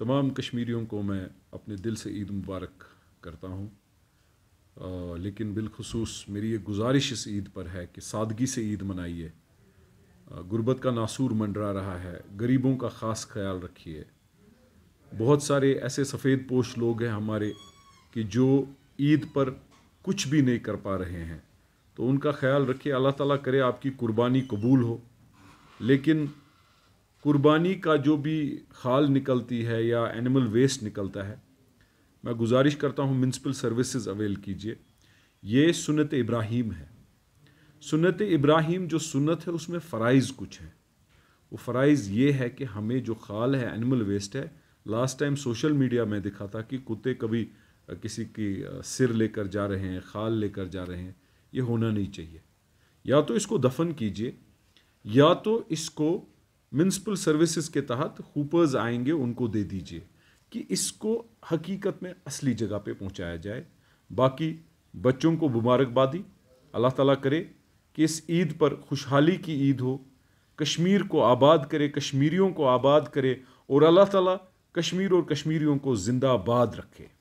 तमाम कश्मीरियों को मैं अपने दिल से ईद मुबारक करता हूँ लेकिन बिलखसूस मेरी ये गुजारिश इस ईद पर है कि सादगी से ईद मनाइए गुरबत का नासूर मंडरा रहा है गरीबों का ख़ास ख्याल रखिए बहुत सारे ऐसे सफ़ेद पोश लोग हैं हमारे कि जो ईद पर कुछ भी नहीं कर पा रहे हैं तो उनका ख्याल रखिए अल्लाह ताला करे आपकी कुर्बानी कबूल हो लेकिन कुर्बानी का जो भी खाल निकलती है या एनिमल वेस्ट निकलता है मैं गुजारिश करता हूँ म्यूनसिपल सर्विसेज अवेल कीजिए ये सुनत इब्राहिम है सुनत इब्राहिम जो सुनत है उसमें फ़राइज़ कुछ है वो फ़राइज़ ये है कि हमें जो खाल है एनिमल वेस्ट है लास्ट टाइम सोशल मीडिया में दिखा था कि कुत्ते कभी किसी की सिर लेकर जा रहे हैं खाल लेकर जा रहे हैं ये होना नहीं चाहिए या तो इसको दफन कीजिए या तो इसको म्यूनसिपल सर्विसेज के तहत हुपर्स आएंगे उनको दे दीजिए कि इसको हकीकत में असली जगह पे पहुंचाया जाए बाकी बच्चों को मुबारकबादी अल्लाह ताला करे कि इस ईद पर खुशहाली की ईद हो कश्मीर को आबाद करे कश्मीरियों को आबाद करे और अल्लाह ताला कश्मीर और कश्मीरियों को जिंदाबाद रखे